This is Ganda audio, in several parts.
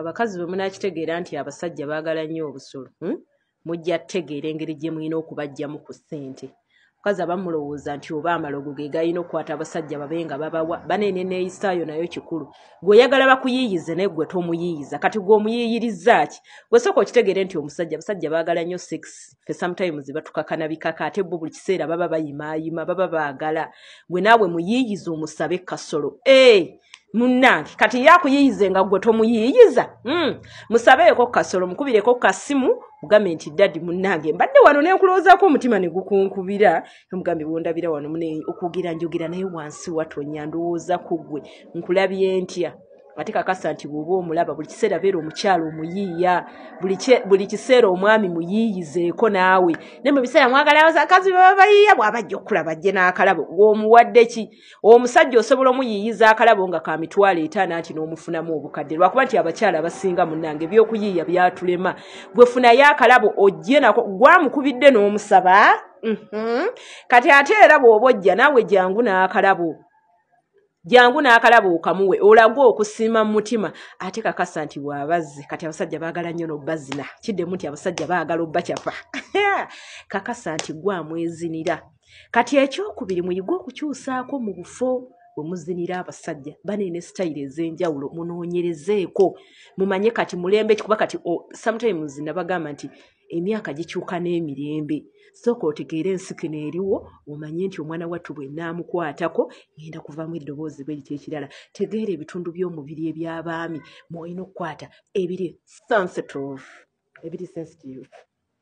abakazi bwe munakitegeera nti abasajja baagala nnyo obusolo hmm? mujja tutegeera engeri gye mulina okubajjamu ku ssente mukazi abamulowooza nti oba amalogo ge galina okukwata abasajja babe nga babawa baneene neeyisaayo nayo kikulu gweoyagala bakuyiiyize naye gwe tomuyiiyiza kati gweomuyiiyiriza ki gwesooka okitegeere nti omusajja abasajja baagala nnyo sex fe sometimes batukakana bikaka ate bo buli kiseera baba bayimaayima baba baagala gwe naawe muyiiyize omusabe kasolo e eh! hey! munnange kati ye akuyiyize nga gwe tomuyiyiza hmm. musabeyoko kukasolo mukubireko kukasimu mugambe nti daddi munnange mbadde wano nenkulowoozaako omutima ne gukunkubira omugambe bwondabira wano okwogera njogera naye wansi watonya ndowooza ku gwe nkulabye ntya ate kakasa nti bwoba omulaba buli kiseera beera omukyala omuyiiya buli kiseera omwami muyiiyizeeko naawe ne mu biseera mwagalaakazi baba bayiiya bw'abajja okulaba jje n'akalabo omuwadde ki omusajja osobola omuyiiyiza akalabo nga ka mitwalo etaana nti n'omufunamu obukadde lwakuba nti abakyala abasinga munnanga ebyokuyiiya byatulema bwefunayo akalabo ojje nako gwamukubidde n'omusaba mhm. kati ate era bw'oba ojja naawe jangu n'akalabo jangu n'akalaba okamuwe olage okusiima mu mutima ate kakasa nti waabazze kati abasajja baagala nnyo n'obbazina kiddemu nti abasajja baagala obbacyapa kakasa nti gwamwezinira kati ekyokubiri muyigwe okukyusaako mu bufo wemuzinira abasajja banene sitayiri ez'enjawulo munoonyerezeeko mumanye kati mulembe kikuba kati sometimes nabagamba nti emyaka gikyuka n'emirembe sooka otegeere ensikino eriwo omanye nti omwana wattu bwe naamukwatako genda kuvaamu eddoboozi bwe ritya ekirala tegeera ebitundu by'omubiri eby'abaami mwolina okukwata ebiri sensitive ebiri sensitive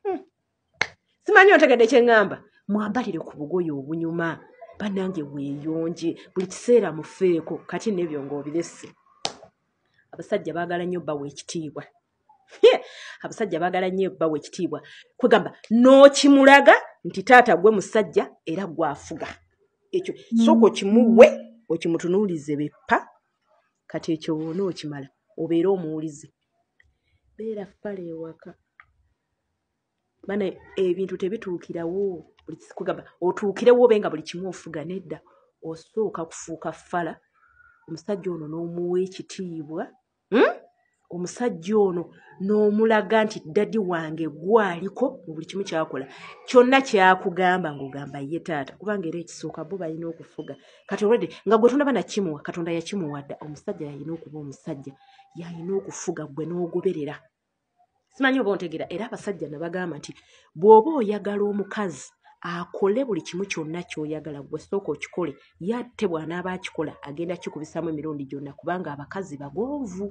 hmm. simanyi ontegedde kyeŋŋamba mwambalire ku bugoyi obunyuma banange weeyonje buli kiseera mufeeko kati nebyo ngaobirese abasajja baagala nnyo bawa ekitiibwa abasajja baagala nnyo ebbawa ekitiibwa kwegamba n'okimulaga nti taata gwe musajja era gwafuga ekyo soka hmm. okimuwe okimutunuulize beppa kati ekyo woona okimala obeere omuwulizi beera fale ewaka bana ebintu tebituukirawo kwegamba otuukirewo obe nga buli kimu ofuga nedda osooka kufuuka fala omusajja ono n'omuwa ekitiibwa hmm? omusajja ono n'omulaga nti ddadi wange gwaliko mu buli kimu kyakola kyonna kyakugamba ng'ogamba ye taata kubanga era ekisooka bo balina okufuga kati olwadde nga gwe tonaba nakimuwa katonda yakimuwadda omusajja yayina okuba omusajja yayina okufuga gwe n'ogoberera simanyi oba ontegera era abasajja nabagamba nti bw'oba oyagala omukazi akole buli kimu kyonna kyoyagala gwe sooka okikole yatte bw'anaaba akikola agenda kikubisamu emirundi gyonna kubanga abakazi bagonvu